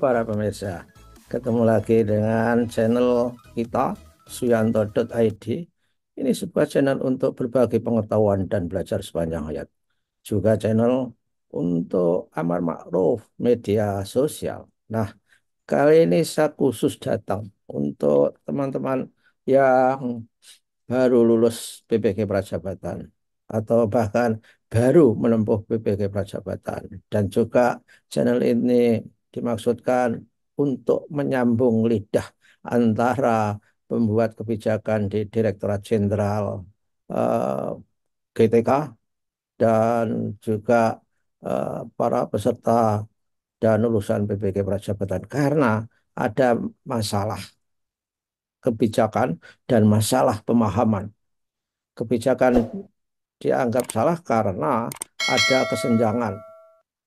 para pemirsa, ketemu lagi dengan channel kita suyanto.id. Ini sebuah channel untuk berbagi pengetahuan dan belajar sepanjang hayat. Juga channel untuk amar ma'ruf media sosial. Nah, kali ini saya khusus datang untuk teman-teman yang baru lulus PPG Prajabatan atau bahkan baru menempuh PPG Prajabatan dan juga channel ini dimaksudkan untuk menyambung lidah antara pembuat kebijakan di Direktorat Jenderal eh, GTK dan juga eh, para peserta dan lulusan PPG Prajabatan karena ada masalah kebijakan dan masalah pemahaman. Kebijakan dianggap salah karena ada kesenjangan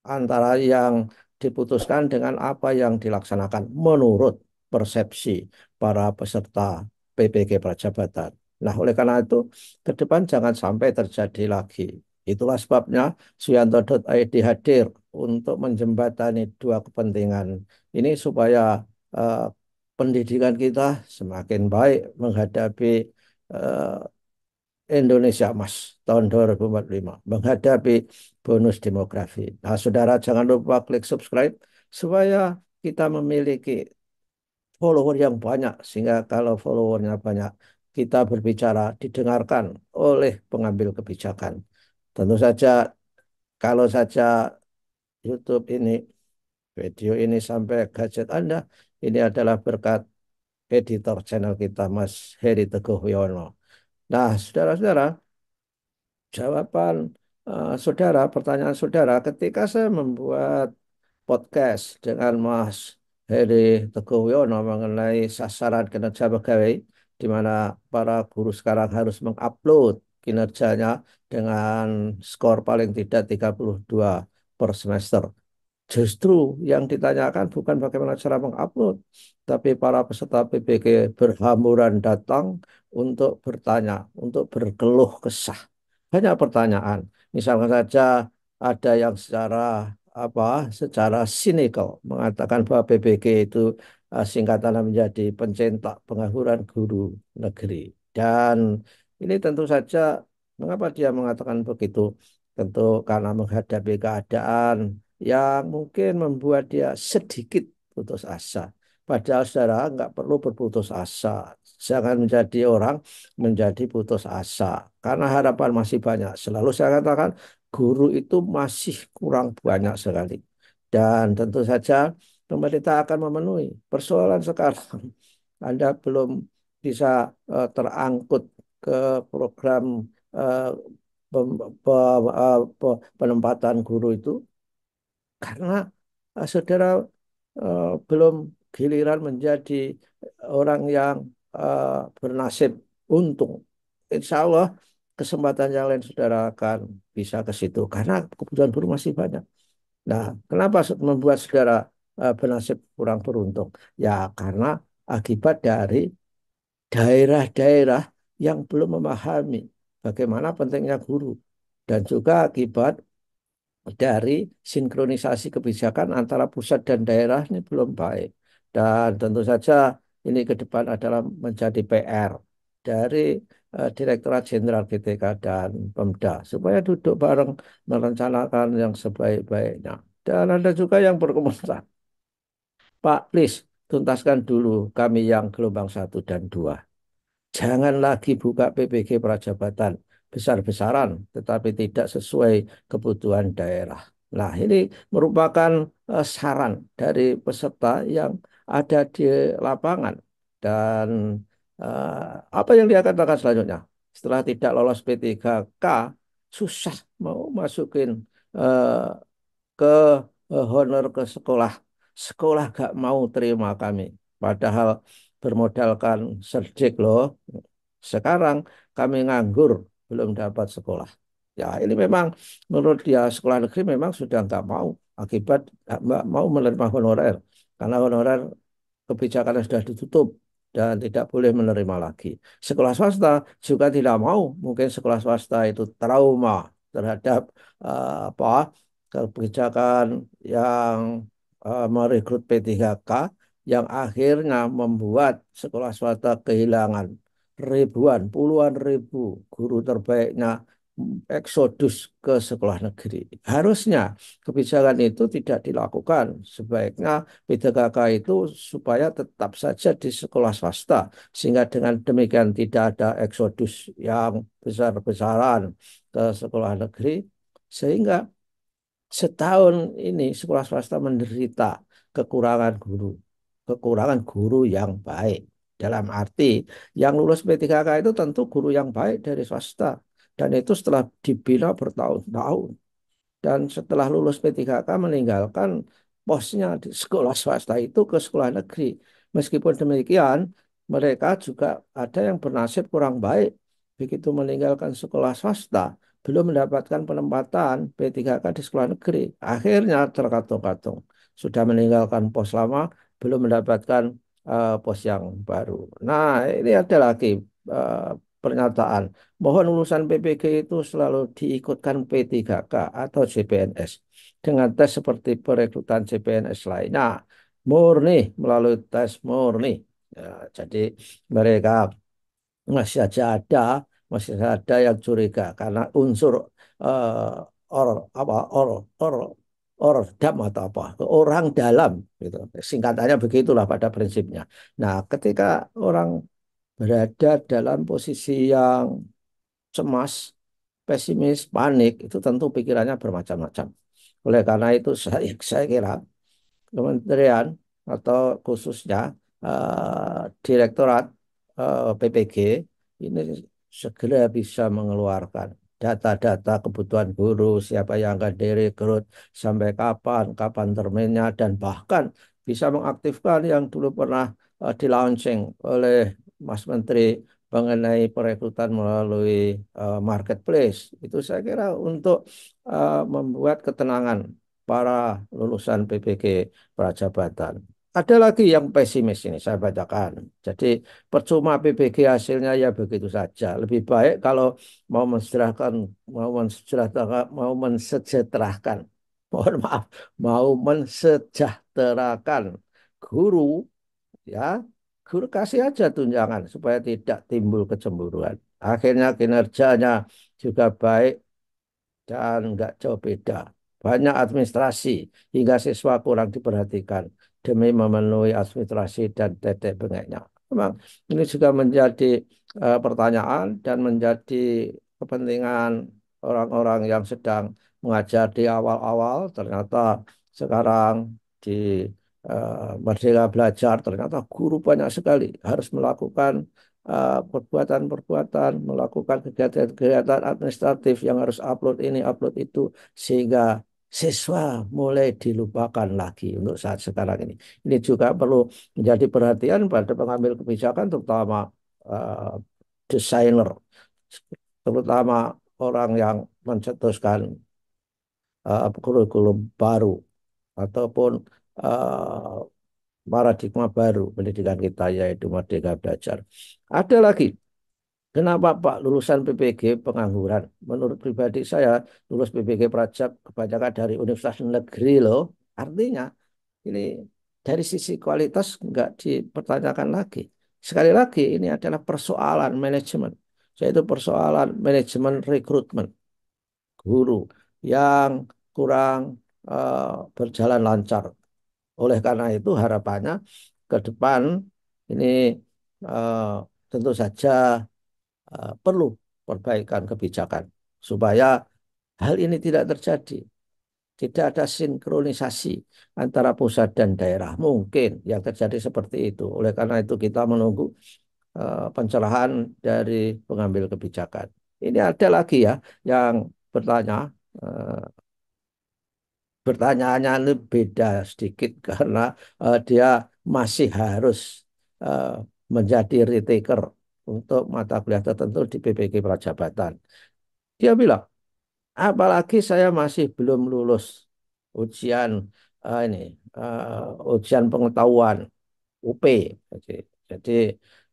antara yang diputuskan dengan apa yang dilaksanakan menurut persepsi para peserta PPG Prajabatan. Nah, oleh karena itu, ke depan jangan sampai terjadi lagi. Itulah sebabnya suyanto.id hadir untuk menjembatani dua kepentingan ini supaya uh, pendidikan kita semakin baik menghadapi eh, Indonesia Emas tahun 2045 menghadapi bonus demografi. Nah, saudara jangan lupa klik subscribe supaya kita memiliki follower yang banyak sehingga kalau followernya banyak kita berbicara didengarkan oleh pengambil kebijakan. Tentu saja kalau saja YouTube ini video ini sampai gadget Anda ini adalah berkat editor channel kita Mas Heri Teguh Wiono. Nah, saudara-saudara, jawaban uh, saudara, pertanyaan saudara, ketika saya membuat podcast dengan Mas Heri Teguh Wiono mengenai sasaran kinerja pegawai, di mana para guru sekarang harus mengupload kinerjanya dengan skor paling tidak 32 per semester justru yang ditanyakan bukan bagaimana cara mengupload, tapi para peserta PPK berhamburan datang untuk bertanya, untuk berkeluh kesah. Banyak pertanyaan. Misalkan saja ada yang secara apa secara sinikal mengatakan bahwa PPK itu eh, singkatan menjadi pencetak pengangguran guru negeri. Dan ini tentu saja mengapa dia mengatakan begitu? Tentu karena menghadapi keadaan yang mungkin membuat dia sedikit putus asa. Padahal saudara nggak perlu berputus asa. Jangan menjadi orang menjadi putus asa. Karena harapan masih banyak. Selalu saya katakan guru itu masih kurang banyak sekali. Dan tentu saja pemerintah akan memenuhi. Persoalan sekarang Anda belum bisa uh, terangkut ke program uh, pem, pe, uh, penempatan guru itu karena eh, saudara uh, belum giliran menjadi orang yang uh, bernasib untung. Insya Allah kesempatan yang lain saudara akan bisa ke situ karena kebutuhan buruh masih banyak. Nah, kenapa membuat saudara uh, bernasib kurang beruntung? Ya karena akibat dari daerah-daerah yang belum memahami bagaimana pentingnya guru dan juga akibat dari sinkronisasi kebijakan antara pusat dan daerah ini belum baik. Dan tentu saja ini ke depan adalah menjadi PR dari uh, Direktorat Jenderal BTK dan Pemda supaya duduk bareng merencanakan yang sebaik-baiknya. Dan ada juga yang berkomentar, Pak, please tuntaskan dulu kami yang gelombang satu dan dua. Jangan lagi buka PPG prajabatan besar-besaran, tetapi tidak sesuai kebutuhan daerah. Nah, ini merupakan eh, saran dari peserta yang ada di lapangan dan eh, apa yang dia katakan selanjutnya setelah tidak lolos P3K susah mau masukin eh, ke honor ke sekolah sekolah gak mau terima kami padahal bermodalkan serjek loh sekarang kami nganggur belum dapat sekolah. Ya ini memang menurut dia sekolah negeri memang sudah nggak mau akibat nggak mau menerima honorer karena honorer kebijakan sudah ditutup dan tidak boleh menerima lagi. Sekolah swasta juga tidak mau mungkin sekolah swasta itu trauma terhadap uh, apa kebijakan yang uh, merekrut P3K yang akhirnya membuat sekolah swasta kehilangan ribuan, puluhan ribu guru terbaiknya eksodus ke sekolah negeri. Harusnya kebijakan itu tidak dilakukan. Sebaiknya PDKK itu supaya tetap saja di sekolah swasta. Sehingga dengan demikian tidak ada eksodus yang besar-besaran ke sekolah negeri. Sehingga setahun ini sekolah swasta menderita kekurangan guru. Kekurangan guru yang baik. Dalam arti yang lulus P3K itu tentu guru yang baik dari swasta dan itu setelah dibina bertahun-tahun dan setelah lulus P3K meninggalkan posnya di sekolah swasta itu ke sekolah negeri. Meskipun demikian, mereka juga ada yang bernasib kurang baik begitu meninggalkan sekolah swasta belum mendapatkan penempatan P3K di sekolah negeri. Akhirnya terkatung-katung sudah meninggalkan pos lama belum mendapatkan uh, pos yang baru. Nah, ini ada lagi uh, pernyataan. Mohon lulusan PPG itu selalu diikutkan P3K atau CPNS dengan tes seperti perekrutan CPNS lainnya murni melalui tes murni. Ya, jadi mereka masih saja ada masih ada yang curiga karena unsur uh, or apa or or ordam atau apa orang dalam gitu singkatannya begitulah pada prinsipnya nah ketika orang berada dalam posisi yang cemas pesimis panik itu tentu pikirannya bermacam-macam oleh karena itu saya, saya kira kementerian atau khususnya uh, direktorat uh, eh, PPG ini segera bisa mengeluarkan data-data kebutuhan guru, siapa yang akan direkrut, sampai kapan, kapan terminnya, dan bahkan bisa mengaktifkan yang dulu pernah uh, di launching oleh Mas Menteri mengenai perekrutan melalui uh, marketplace. Itu saya kira untuk uh, membuat ketenangan para lulusan PPG Prajabatan. Ada lagi yang pesimis ini saya bacakan. Jadi percuma PPG hasilnya ya begitu saja. Lebih baik kalau mau mensejahterakan, mau mensejahterakan, mau mensejahterakan. Mohon maaf, mau mensejahterakan guru ya guru kasih aja tunjangan supaya tidak timbul kecemburuan. Akhirnya kinerjanya juga baik dan nggak jauh beda banyak administrasi hingga siswa kurang diperhatikan demi memenuhi administrasi dan tetek bengeknya. Memang ini juga menjadi uh, pertanyaan dan menjadi kepentingan orang-orang yang sedang mengajar di awal-awal ternyata sekarang di uh, Merdeka Belajar ternyata guru banyak sekali harus melakukan eh, perbuatan-perbuatan, perbuatan -perbuatan, melakukan kegiatan-kegiatan administratif yang harus upload ini, upload itu, sehingga siswa mulai dilupakan lagi untuk saat sekarang ini. Ini juga perlu menjadi perhatian pada pengambil kebijakan terutama uh, desainer, terutama orang yang mencetuskan uh, kurikulum baru ataupun uh, paradigma baru pendidikan kita yaitu merdeka belajar. Ada lagi Kenapa Pak lulusan PPG pengangguran? Menurut pribadi saya, lulus PPG Prajak kebanyakan dari universitas negeri loh. Artinya ini dari sisi kualitas nggak dipertanyakan lagi. Sekali lagi ini adalah persoalan manajemen, yaitu persoalan manajemen rekrutmen guru yang kurang uh, berjalan lancar. Oleh karena itu harapannya ke depan ini uh, tentu saja Eh, perlu perbaikan kebijakan supaya hal ini tidak terjadi. Tidak ada sinkronisasi antara pusat dan daerah. Mungkin yang terjadi seperti itu. Oleh karena itu kita menunggu eh, pencerahan dari pengambil kebijakan. Ini ada lagi ya yang bertanya uh, eh, pertanyaannya ini beda sedikit karena dia masih harus menjadi retaker untuk mata kuliah tertentu di PPG Prajabatan. Dia bilang, apalagi saya masih belum lulus ujian uh, ini uh, ujian pengetahuan UP. Jadi, jadi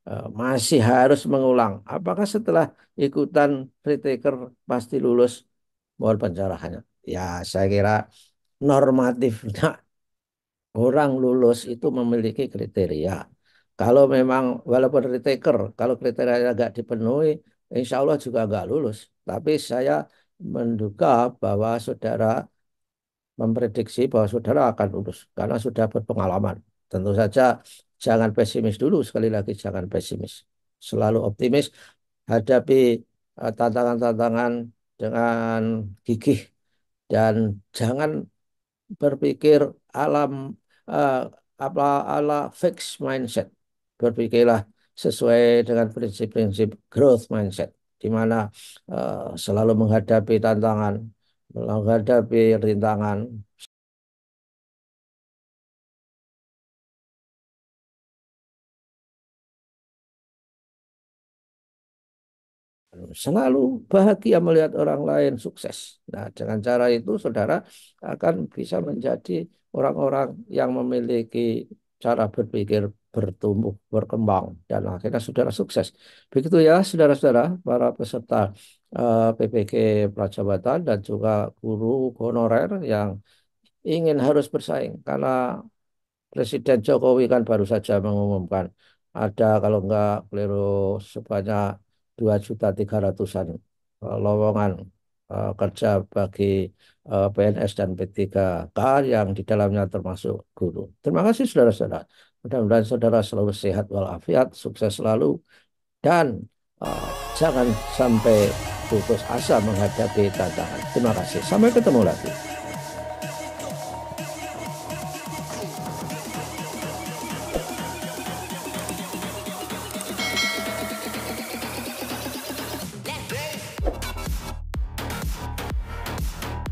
uh, masih harus mengulang. Apakah setelah ikutan free taker pasti lulus mohon pencerahannya. Ya, saya kira normatifnya orang lulus itu memiliki kriteria kalau memang walaupun retaker, kalau kriteria agak dipenuhi, insya Allah juga agak lulus. Tapi saya menduga bahwa saudara memprediksi bahwa saudara akan lulus karena sudah berpengalaman. Tentu saja jangan pesimis dulu sekali lagi jangan pesimis. Selalu optimis hadapi eh, tantangan-tantangan dengan gigih dan jangan berpikir alam uh, apa ala fixed mindset berpikirlah sesuai dengan prinsip-prinsip growth mindset di mana uh, selalu menghadapi tantangan, menghadapi rintangan, selalu bahagia melihat orang lain sukses. Nah, dengan cara itu saudara akan bisa menjadi orang-orang yang memiliki cara berpikir bertumbuh, berkembang, dan akhirnya saudara sukses. Begitu ya, saudara-saudara, para peserta uh, eh, PPK Prajabatan dan juga guru honorer yang ingin harus bersaing karena Presiden Jokowi kan baru saja mengumumkan ada kalau enggak keliru sebanyak 2 juta tiga ratusan eh, lowongan uh, kerja bagi uh, PNS dan P3K yang di dalamnya termasuk guru. Terima kasih saudara-saudara. Mudah-mudahan saudara selalu sehat walafiat, sukses selalu, dan uh, jangan sampai putus asa menghadapi tantangan. Terima kasih. Sampai ketemu lagi.